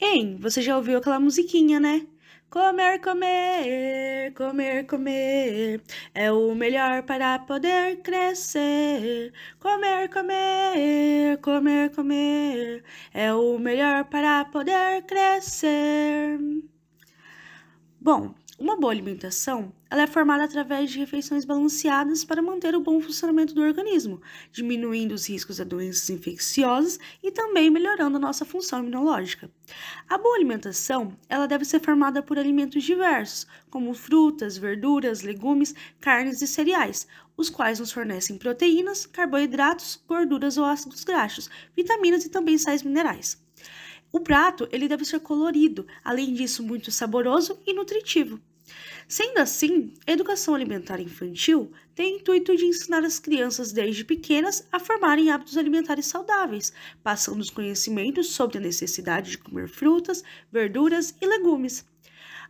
Hein, você já ouviu aquela musiquinha, né? Comer, comer, comer, comer é o melhor para poder crescer. Comer, comer, comer, comer é o melhor para poder crescer. Bom, uma boa alimentação ela é formada através de refeições balanceadas para manter o bom funcionamento do organismo, diminuindo os riscos a doenças infecciosas e também melhorando a nossa função imunológica. A boa alimentação ela deve ser formada por alimentos diversos, como frutas, verduras, legumes, carnes e cereais, os quais nos fornecem proteínas, carboidratos, gorduras ou ácidos graxos, vitaminas e também sais minerais. O prato ele deve ser colorido, além disso muito saboroso e nutritivo. Sendo assim, a educação alimentar infantil tem o intuito de ensinar as crianças desde pequenas a formarem hábitos alimentares saudáveis, passando os conhecimentos sobre a necessidade de comer frutas, verduras e legumes.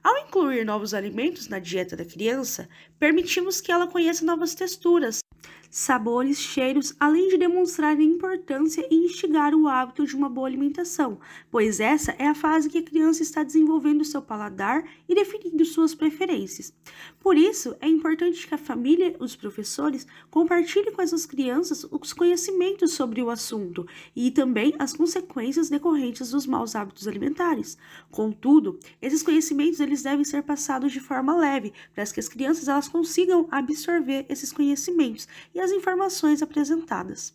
Ao incluir novos alimentos na dieta da criança, permitimos que ela conheça novas texturas, Sabores, cheiros, além de demonstrar a importância e instigar o hábito de uma boa alimentação, pois essa é a fase que a criança está desenvolvendo seu paladar e definindo suas preferências. Por isso, é importante que a família, os professores, compartilhem com essas crianças os conhecimentos sobre o assunto e também as consequências decorrentes dos maus hábitos alimentares. Contudo, esses conhecimentos eles devem ser passados de forma leve, para que as crianças elas consigam absorver esses conhecimentos e as informações apresentadas.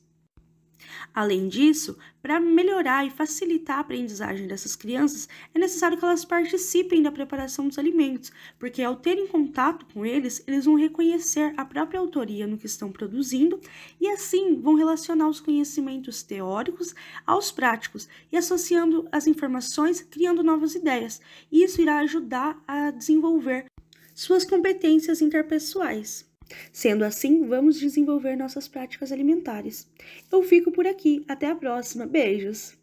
Além disso, para melhorar e facilitar a aprendizagem dessas crianças, é necessário que elas participem da preparação dos alimentos, porque ao terem contato com eles, eles vão reconhecer a própria autoria no que estão produzindo e assim vão relacionar os conhecimentos teóricos aos práticos e associando as informações, criando novas ideias. E isso irá ajudar a desenvolver suas competências interpessoais. Sendo assim, vamos desenvolver nossas práticas alimentares. Eu fico por aqui. Até a próxima. Beijos!